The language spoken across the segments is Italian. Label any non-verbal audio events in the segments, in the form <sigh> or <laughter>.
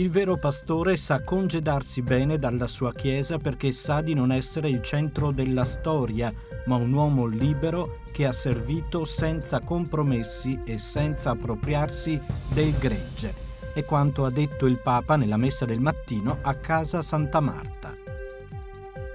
Il vero pastore sa congedarsi bene dalla sua Chiesa perché sa di non essere il centro della storia, ma un uomo libero che ha servito senza compromessi e senza appropriarsi del gregge. È quanto ha detto il Papa nella messa del mattino a casa Santa Marta.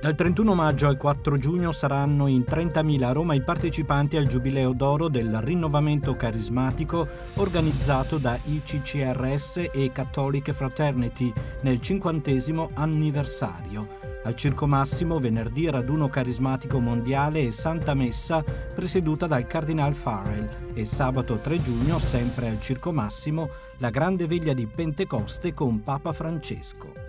Dal 31 maggio al 4 giugno saranno in 30.000 a Roma i partecipanti al Giubileo d'Oro del rinnovamento carismatico organizzato da ICCRS e Catholic Fraternity nel 50 anniversario. Al Circo Massimo venerdì raduno carismatico mondiale e Santa Messa presieduta dal Cardinal Farrell e sabato 3 giugno sempre al Circo Massimo la grande veglia di Pentecoste con Papa Francesco.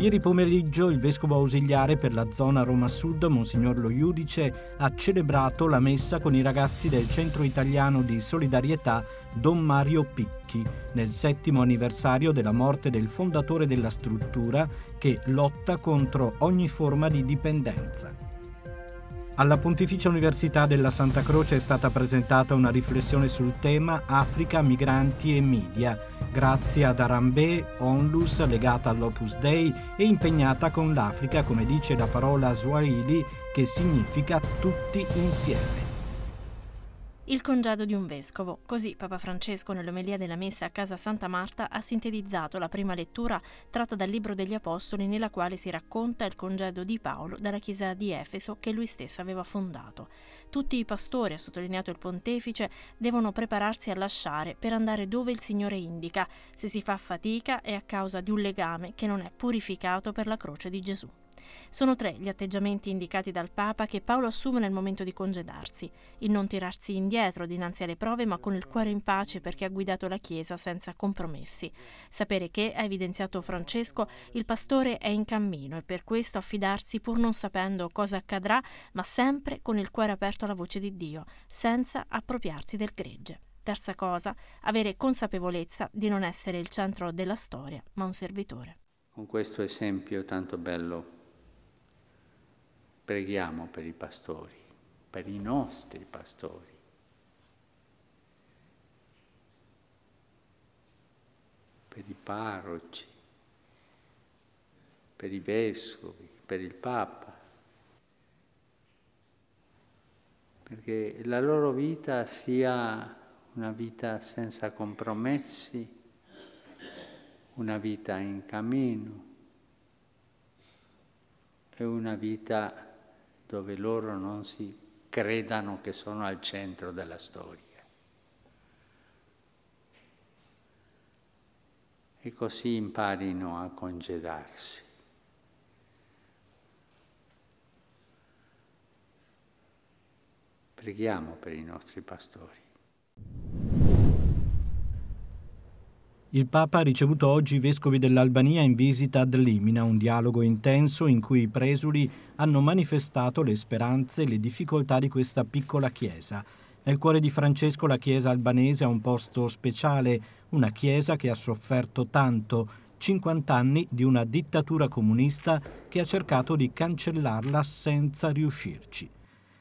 Ieri pomeriggio il vescovo ausiliare per la zona Roma Sud, Monsignor Lo Iudice, ha celebrato la messa con i ragazzi del Centro Italiano di Solidarietà Don Mario Picchi, nel settimo anniversario della morte del fondatore della struttura che lotta contro ogni forma di dipendenza. Alla Pontificia Università della Santa Croce è stata presentata una riflessione sul tema Africa, migranti e media, grazie ad Arambé, Onlus legata all'Opus Dei e impegnata con l'Africa, come dice la parola Swahili, che significa tutti insieme il congedo di un vescovo. Così Papa Francesco nell'omelia della messa a casa Santa Marta ha sintetizzato la prima lettura tratta dal Libro degli Apostoli nella quale si racconta il congedo di Paolo dalla chiesa di Efeso che lui stesso aveva fondato. Tutti i pastori, ha sottolineato il pontefice, devono prepararsi a lasciare per andare dove il Signore indica. Se si fa fatica è a causa di un legame che non è purificato per la croce di Gesù. Sono tre gli atteggiamenti indicati dal Papa che Paolo assume nel momento di congedarsi, il non tirarsi indietro dinanzi alle prove ma con il cuore in pace perché ha guidato la Chiesa senza compromessi. Sapere che, ha evidenziato Francesco, il pastore è in cammino e per questo affidarsi pur non sapendo cosa accadrà, ma sempre con il cuore aperto alla voce di Dio, senza appropriarsi del gregge. Terza cosa, avere consapevolezza di non essere il centro della storia, ma un servitore. Con questo esempio tanto bello Preghiamo per i pastori, per i nostri pastori. per i parroci, per i vescovi, per il Papa, perché la loro vita sia una vita senza compromessi, una vita in cammino e una vita dove loro non si credano che sono al centro della storia. E così imparino a congedarsi. Preghiamo per i nostri pastori. Il Papa ha ricevuto oggi i vescovi dell'Albania in visita ad Limina, un dialogo intenso in cui i presuli hanno manifestato le speranze e le difficoltà di questa piccola chiesa. Nel cuore di Francesco la chiesa albanese ha un posto speciale, una chiesa che ha sofferto tanto, 50 anni di una dittatura comunista che ha cercato di cancellarla senza riuscirci.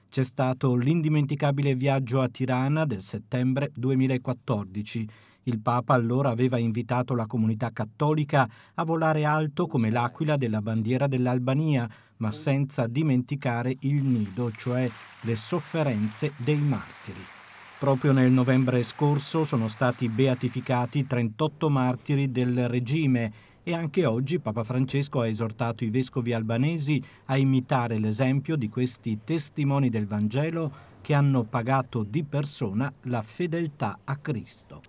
C'è stato l'indimenticabile viaggio a Tirana del settembre 2014 il Papa allora aveva invitato la comunità cattolica a volare alto come l'aquila della bandiera dell'Albania, ma senza dimenticare il nido, cioè le sofferenze dei martiri. Proprio nel novembre scorso sono stati beatificati 38 martiri del regime e anche oggi Papa Francesco ha esortato i vescovi albanesi a imitare l'esempio di questi testimoni del Vangelo che hanno pagato di persona la fedeltà a Cristo.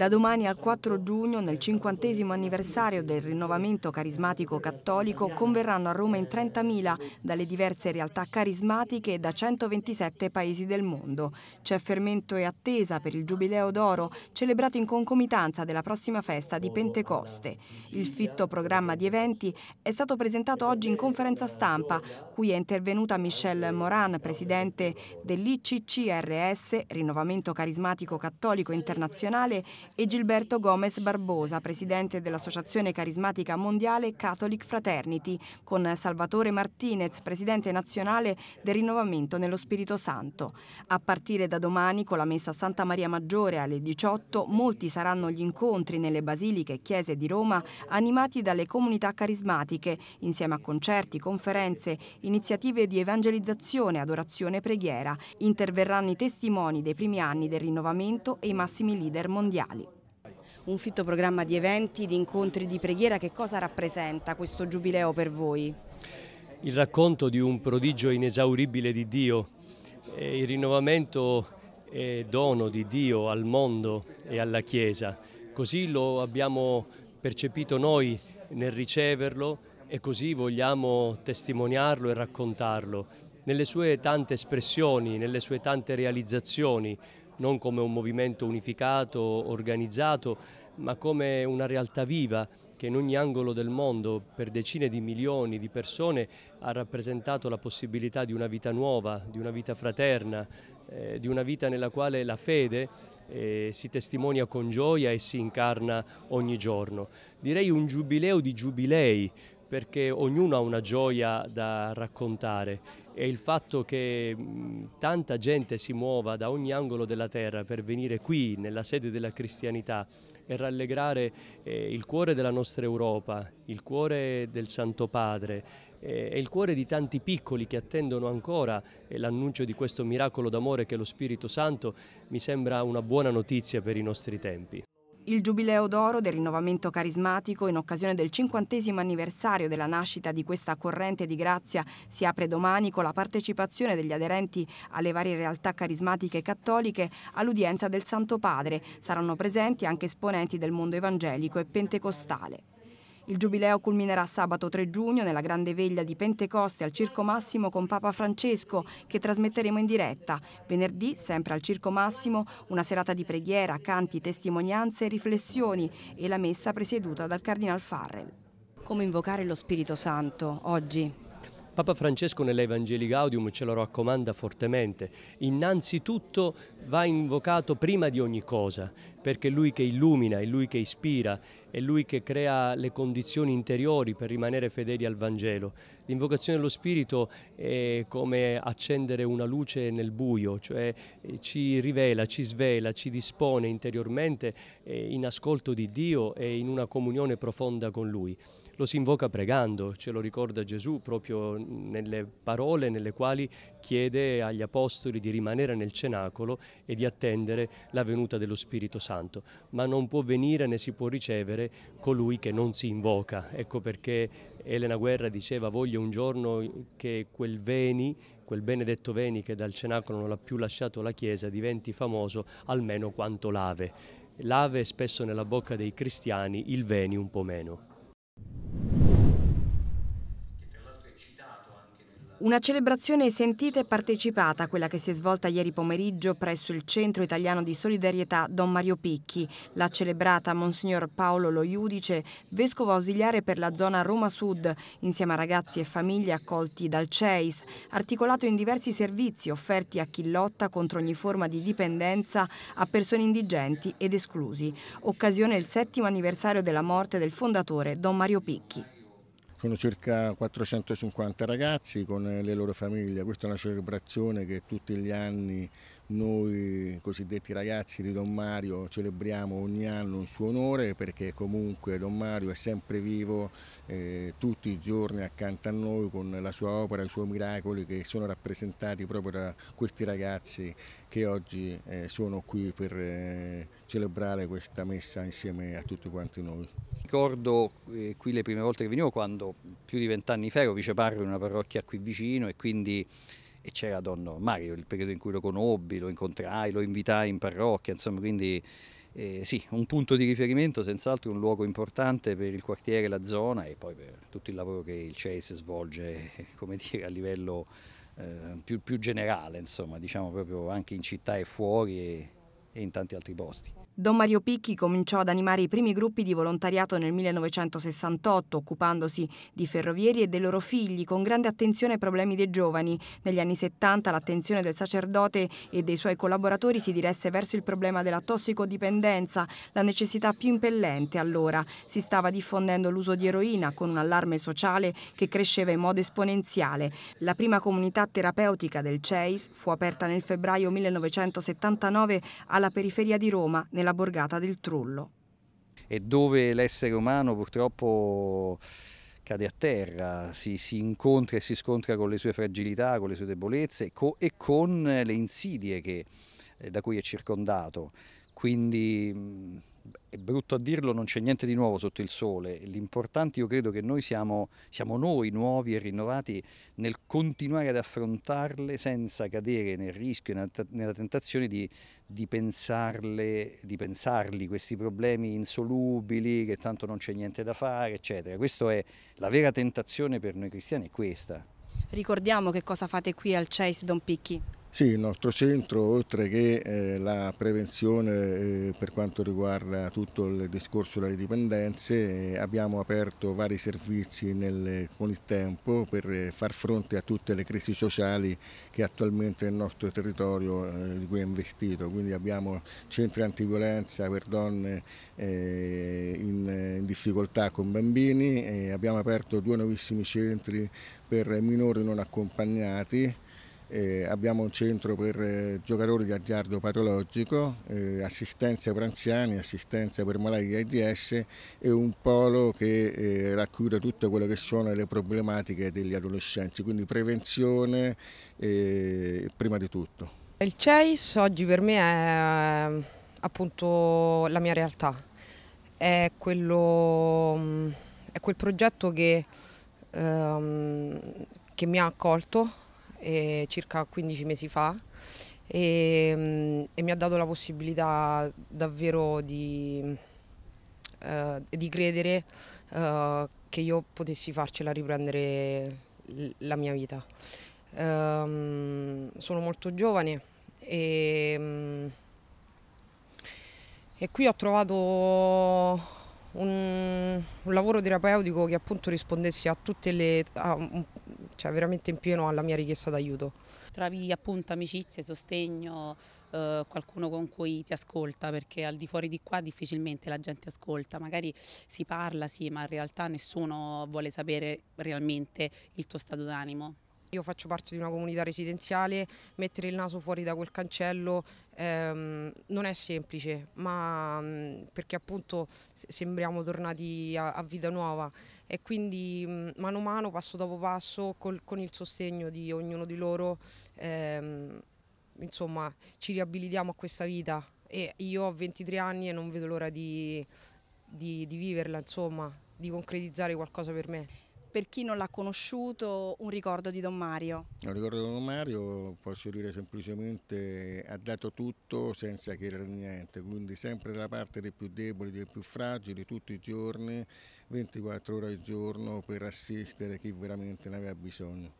Da domani al 4 giugno, nel cinquantesimo anniversario del rinnovamento carismatico cattolico, converranno a Roma in 30.000 dalle diverse realtà carismatiche da 127 paesi del mondo. C'è fermento e attesa per il Giubileo d'Oro, celebrato in concomitanza della prossima festa di Pentecoste. Il fitto programma di eventi è stato presentato oggi in conferenza stampa, cui è intervenuta Michelle Moran, presidente dell'ICCRS, Rinnovamento Carismatico Cattolico Internazionale, e Gilberto Gomez Barbosa, presidente dell'Associazione Carismatica Mondiale Catholic Fraternity, con Salvatore Martinez, presidente nazionale del Rinnovamento nello Spirito Santo. A partire da domani, con la messa a Santa Maria Maggiore alle 18, molti saranno gli incontri nelle basiliche e chiese di Roma animati dalle comunità carismatiche, insieme a concerti, conferenze, iniziative di evangelizzazione, adorazione e preghiera. Interverranno i testimoni dei primi anni del rinnovamento e i massimi leader mondiali un fitto programma di eventi, di incontri, di preghiera. Che cosa rappresenta questo giubileo per voi? Il racconto di un prodigio inesauribile di Dio, eh, il rinnovamento e eh, dono di Dio al mondo e alla Chiesa. Così lo abbiamo percepito noi nel riceverlo e così vogliamo testimoniarlo e raccontarlo nelle sue tante espressioni, nelle sue tante realizzazioni, non come un movimento unificato, organizzato, ma come una realtà viva che in ogni angolo del mondo per decine di milioni di persone ha rappresentato la possibilità di una vita nuova, di una vita fraterna, eh, di una vita nella quale la fede eh, si testimonia con gioia e si incarna ogni giorno. Direi un giubileo di giubilei, perché ognuno ha una gioia da raccontare e il fatto che tanta gente si muova da ogni angolo della terra per venire qui nella sede della cristianità e rallegrare eh, il cuore della nostra Europa, il cuore del Santo Padre eh, e il cuore di tanti piccoli che attendono ancora eh, l'annuncio di questo miracolo d'amore che è lo Spirito Santo, mi sembra una buona notizia per i nostri tempi. Il Giubileo d'Oro del rinnovamento carismatico in occasione del cinquantesimo anniversario della nascita di questa corrente di grazia si apre domani con la partecipazione degli aderenti alle varie realtà carismatiche cattoliche all'udienza del Santo Padre. Saranno presenti anche esponenti del mondo evangelico e pentecostale. Il giubileo culminerà sabato 3 giugno nella grande veglia di Pentecoste al Circo Massimo con Papa Francesco che trasmetteremo in diretta. Venerdì, sempre al Circo Massimo, una serata di preghiera, canti, testimonianze, e riflessioni e la messa presieduta dal Cardinal Farrell. Come invocare lo Spirito Santo oggi? Papa Francesco nell'Evangeli Gaudium ce lo raccomanda fortemente. Innanzitutto va invocato prima di ogni cosa, perché è lui che illumina, è lui che ispira, è lui che crea le condizioni interiori per rimanere fedeli al Vangelo. L'invocazione dello Spirito è come accendere una luce nel buio, cioè eh, ci rivela, ci svela, ci dispone interiormente eh, in ascolto di Dio e in una comunione profonda con Lui lo si invoca pregando, ce lo ricorda Gesù proprio nelle parole nelle quali chiede agli apostoli di rimanere nel cenacolo e di attendere la venuta dello Spirito Santo, ma non può venire né si può ricevere colui che non si invoca. Ecco perché Elena Guerra diceva voglio un giorno che quel veni quel benedetto Veni che dal cenacolo non ha più lasciato la Chiesa diventi famoso almeno quanto l'ave. L'ave è spesso nella bocca dei cristiani, il Veni un po' meno. Una celebrazione sentita e partecipata, quella che si è svolta ieri pomeriggio presso il Centro Italiano di Solidarietà Don Mario Picchi. L'ha celebrata Monsignor Paolo Lo Iudice, vescovo ausiliare per la zona Roma Sud, insieme a ragazzi e famiglie accolti dal CEIS, articolato in diversi servizi offerti a chi lotta contro ogni forma di dipendenza a persone indigenti ed esclusi. Occasione il settimo anniversario della morte del fondatore Don Mario Picchi. Sono circa 450 ragazzi con le loro famiglie, questa è una celebrazione che tutti gli anni noi cosiddetti ragazzi di Don Mario celebriamo ogni anno in suo onore perché comunque Don Mario è sempre vivo eh, tutti i giorni accanto a noi con la sua opera, i suoi miracoli che sono rappresentati proprio da questi ragazzi che oggi eh, sono qui per eh, celebrare questa messa insieme a tutti quanti noi. Ricordo eh, qui le prime volte che venivo quando più di vent'anni fa ero viceparroco in una parrocchia qui vicino e quindi e c'era Don Mario, il periodo in cui lo conobbi, lo incontrai, lo invitai in parrocchia, insomma quindi eh, sì, un punto di riferimento, senz'altro un luogo importante per il quartiere, la zona e poi per tutto il lavoro che il CES svolge <laughs> dire, a livello eh, più, più, generale, insomma, diciamo proprio anche in città e fuori e, e in tanti altri posti. Don Mario Picchi cominciò ad animare i primi gruppi di volontariato nel 1968, occupandosi di ferrovieri e dei loro figli, con grande attenzione ai problemi dei giovani. Negli anni 70 l'attenzione del sacerdote e dei suoi collaboratori si diresse verso il problema della tossicodipendenza, la necessità più impellente allora. Si stava diffondendo l'uso di eroina con un allarme sociale che cresceva in modo esponenziale. La prima comunità terapeutica del CEIS fu aperta nel febbraio 1979 alla periferia di Roma, nella della borgata del Trullo. E dove l'essere umano purtroppo cade a terra, si, si, incontra e si scontra con le sue fragilità, con le sue debolezze co e con le insidie che, eh, da cui è circondato quindi è brutto a dirlo, non c'è niente di nuovo sotto il sole. L'importante io credo che noi siamo, siamo, noi nuovi e rinnovati nel continuare ad affrontarle senza cadere nel rischio nella tentazione di, di, pensarle, di pensarli questi problemi insolubili, che tanto non c'è niente da fare, eccetera. Questa è la vera tentazione per noi cristiani, è questa. Ricordiamo che cosa fate qui al CEIS Don Picchi. Sì, il nostro centro, oltre che eh, la prevenzione eh, per quanto riguarda tutto il discorso delle dipendenze, eh, abbiamo aperto vari servizi nel, con il tempo per eh, far fronte a tutte le crisi sociali che attualmente il nostro territorio eh, di cui è investito. Quindi abbiamo centri antiviolenza per donne eh, in, in, difficoltà con bambini, abbiamo aperto due nuovissimi centri per minori non accompagnati eh, abbiamo un centro per eh, giocatori di azzardo patologico, eh, assistenza per anziani, assistenza per malati AIDS e un polo che eh, racchiude tutte quelle che sono le problematiche degli adolescenti, quindi prevenzione eh, prima di tutto. Il CEIS oggi per me è eh, appunto la mia realtà, è, quello, mm, è quel progetto che, ehm, che mi ha accolto eh, circa 15 mesi fa e, mm, e, mi ha dato la possibilità davvero di, eh, di credere eh, che io potessi farcela riprendere la mia vita. Ehm, sono molto giovane e, mm, e qui ho trovato un, un, lavoro terapeutico che appunto rispondesse a tutte le, a, cioè veramente in pieno alla mia richiesta d'aiuto. Trovi appunto amicizie, sostegno, eh, qualcuno con cui ti ascolta perché al di fuori di qua difficilmente la gente ascolta, magari si parla sì ma in realtà nessuno vuole sapere realmente il tuo stato d'animo. Io faccio parte di una comunità residenziale, mettere il naso fuori da quel cancello ehm, non è semplice, ma mm, perché appunto sembriamo tornati a, a vita nuova e quindi mm, mano a mano, passo dopo passo, col, con il sostegno di ognuno di loro, ehm, insomma, ci riabilitiamo a questa vita. E io ho 23 anni e non vedo l'ora di, di, di viverla, insomma, di concretizzare qualcosa per me per chi non l'ha conosciuto, un ricordo di Don Mario? Un ricordo di Don Mario, posso dire semplicemente, ha dato tutto senza chiedere niente, quindi sempre dalla parte dei più deboli, dei più fragili, tutti i giorni, 24 ore al giorno per assistere chi veramente ne aveva bisogno.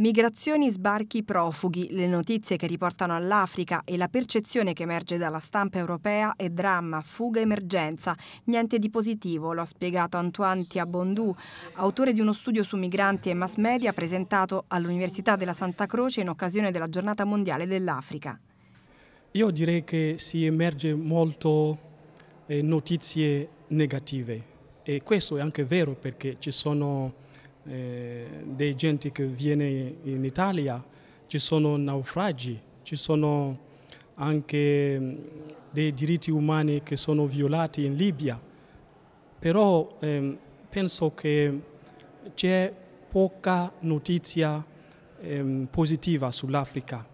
Migrazioni, sbarchi, profughi, le notizie che riportano all'Africa e la percezione che emerge dalla stampa europea è dramma, fuga, emergenza. Niente di positivo, lo ha spiegato Antoine Thiabondou, autore di uno studio su migranti e mass media presentato all'Università della Santa Croce in occasione della Giornata Mondiale dell'Africa. Io direi che si emerge molto eh, notizie negative e questo è anche vero perché ci sono eh, dei gente che viene in Italia, ci sono naufragi, ci sono anche mm, dei diritti umani che sono violati in Libia. Però eh, penso che c'è poca notizia eh, positiva sull'Africa,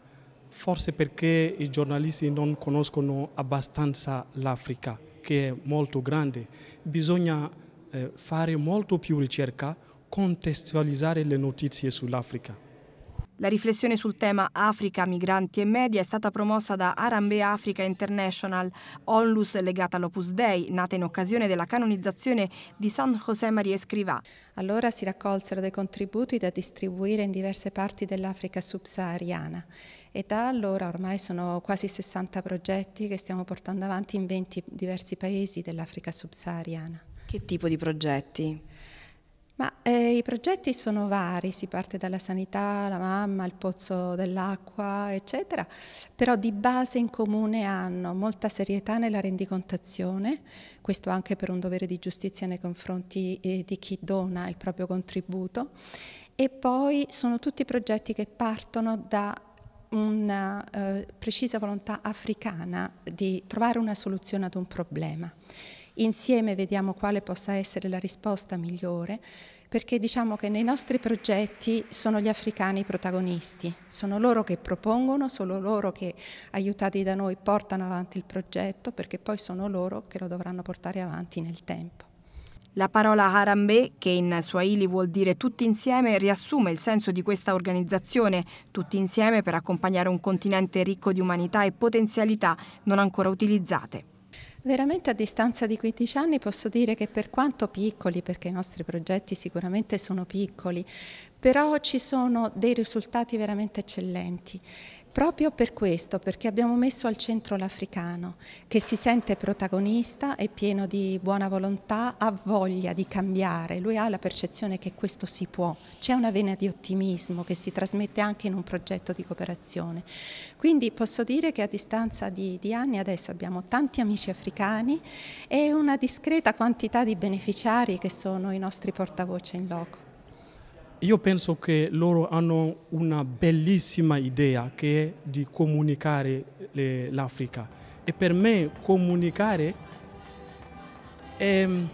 forse perché i giornalisti non conoscono abbastanza l'Africa, che è molto grande. Bisogna eh, fare molto più ricerca contestualizzare le notizie sull'Africa. La riflessione sul tema Africa, migranti e media è stata promossa da Arambe Africa International, onlus legata all'Opus Dei, nata in occasione della canonizzazione di San José Maria Escrivá. Allora si raccolsero dei contributi da distribuire in diverse parti dell'Africa subsahariana e da allora ormai sono quasi 60 progetti che stiamo portando avanti in 20 diversi paesi dell'Africa subsahariana. Che tipo di progetti? Ma eh, i progetti sono vari, si parte dalla sanità, la mamma, il pozzo dell'acqua, eccetera, però di base in comune hanno molta serietà nella rendicontazione, questo anche per un dovere di giustizia nei confronti eh, di chi dona il proprio contributo, e poi sono tutti progetti che partono da una eh, precisa volontà africana di trovare una soluzione ad un problema. Insieme vediamo quale possa essere la risposta migliore, perché diciamo che nei nostri progetti sono gli africani i protagonisti, sono loro che propongono, sono loro che aiutati da noi portano avanti il progetto, perché poi sono loro che lo dovranno portare avanti nel tempo. La parola Harambe, che in Swahili vuol dire tutti insieme, riassume il senso di questa organizzazione, tutti insieme per accompagnare un continente ricco di umanità e potenzialità non ancora utilizzate. Veramente a distanza di 15 anni posso dire che per quanto piccoli, perché i nostri progetti sicuramente sono piccoli, però ci sono dei risultati veramente eccellenti proprio per questo, perché abbiamo messo al centro l'africano che si sente protagonista, è pieno di buona volontà, ha voglia di cambiare, lui ha la percezione che questo si può, c'è una vena di ottimismo che si trasmette anche in un progetto di cooperazione. Quindi posso dire che a distanza di, di anni adesso abbiamo tanti amici africani e una discreta quantità di beneficiari che sono i nostri portavoce in loco. Io penso che loro hanno una bellissima idea che è di comunicare eh, l'Africa e per me comunicare è mm,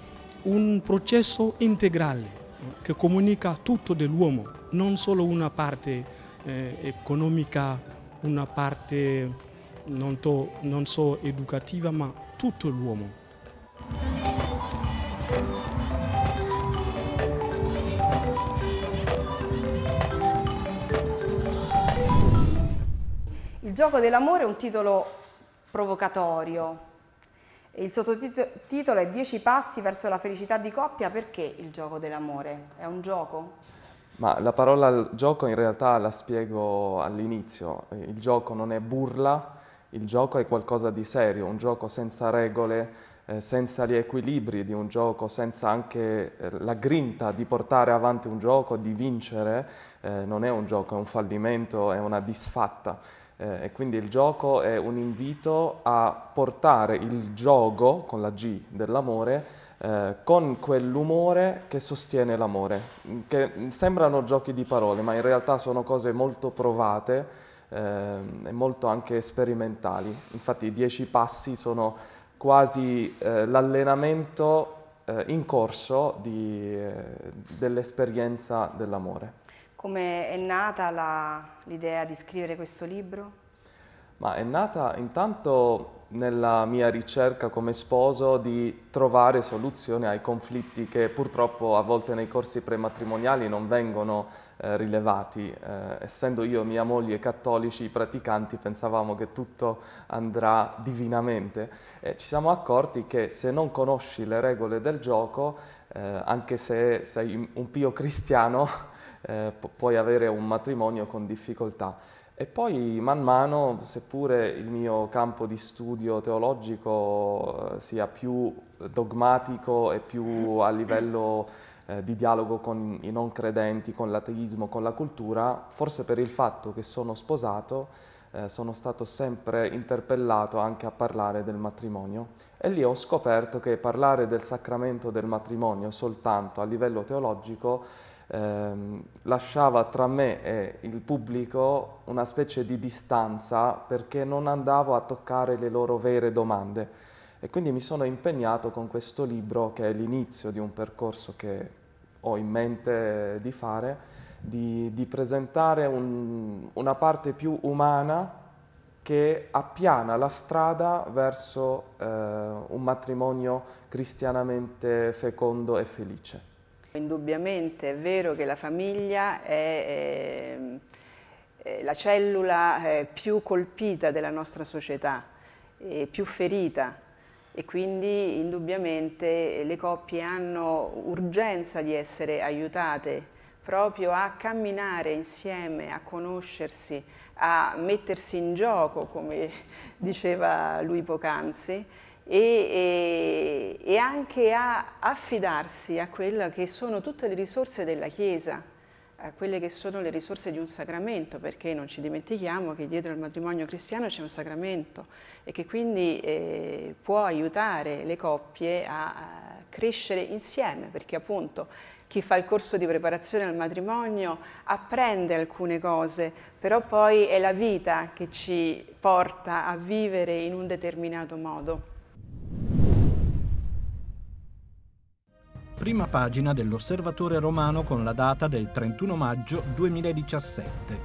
un processo integrale che comunica tutto dell'uomo, non solo una parte eh, economica, una parte non, to, non so educativa, ma tutto l'uomo. Il gioco dell'amore è un titolo provocatorio. Il sottotitolo è 10 passi verso la felicità di coppia. Perché il gioco dell'amore? È un gioco? Ma la parola gioco in realtà la spiego all'inizio. Il gioco non è burla, il gioco è qualcosa di serio, un gioco senza regole, eh, senza gli equilibri di un gioco, senza anche eh, la grinta di portare avanti un gioco, di vincere, eh, non è un gioco, è un fallimento, è una disfatta. Eh, e quindi il gioco è un invito a portare il gioco con la G dell'amore eh, con quell'umore che sostiene l'amore, mm, che mm, sembrano giochi di parole, ma in realtà sono cose molto provate eh, e molto anche sperimentali. Infatti i dieci passi sono quasi eh, l'allenamento eh, in corso di, eh, dell'esperienza dell'amore. Come è nata l'idea di scrivere questo libro? Ma è nata intanto nella mia ricerca come sposo di trovare soluzioni ai conflitti che purtroppo a volte nei corsi prematrimoniali non vengono eh, rilevati. Eh, essendo io e mia moglie cattolici praticanti pensavamo che tutto andrà divinamente e ci siamo accorti che se non conosci le regole del gioco, eh, anche se sei un pio cristiano, <laughs> eh, pu- puoi avere un matrimonio con difficoltà. E poi man mano, seppure il mio campo di studio teologico eh, sia più dogmatico e più a livello eh, di dialogo con i non credenti, con l'ateismo, con la cultura, forse per il fatto che sono sposato eh, sono stato sempre interpellato anche a parlare del matrimonio e lì ho scoperto che parlare del sacramento del matrimonio soltanto a livello teologico ehm, lasciava tra me e il pubblico una specie di distanza perché non andavo a toccare le loro vere domande. E quindi mi sono impegnato con questo libro, che è l'inizio di un percorso che ho in mente di fare, di, di presentare un, una parte più umana che appiana la strada verso eh, un matrimonio cristianamente fecondo e felice. Indubbiamente è vero che la famiglia è eh, la cellula eh, più colpita della nostra società, eh, più ferita e quindi indubbiamente le coppie hanno urgenza di essere aiutate proprio a camminare insieme, a conoscersi, a mettersi in gioco, come <laughs> diceva lui poc'anzi, e, e, e anche a affidarsi a quelle che sono tutte le risorse della Chiesa, a quelle che sono le risorse di un sacramento, perché non ci dimentichiamo che dietro al matrimonio cristiano c'è un sacramento e che quindi eh, può aiutare le coppie a, a crescere insieme, perché appunto chi fa il corso di preparazione al matrimonio apprende alcune cose, però poi è la vita che ci porta a vivere in un determinato modo. prima pagina dell'Osservatore romano con la data del 31 maggio 2017.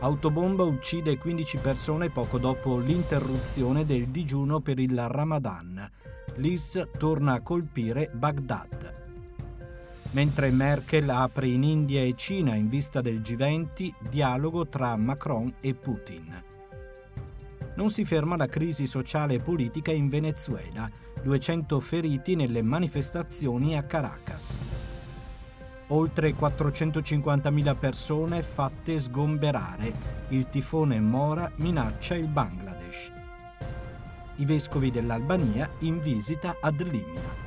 Autobomba uccide 15 persone poco dopo l'interruzione del digiuno per il Ramadan. L'IS torna a colpire Baghdad. Mentre Merkel apre in India e Cina in vista del G20, dialogo tra Macron e Putin non si ferma la crisi sociale e politica in Venezuela, 200 feriti nelle manifestazioni a Caracas. Oltre 450.000 persone fatte sgomberare, il tifone Mora minaccia il Bangladesh. I vescovi dell'Albania in visita ad Limina.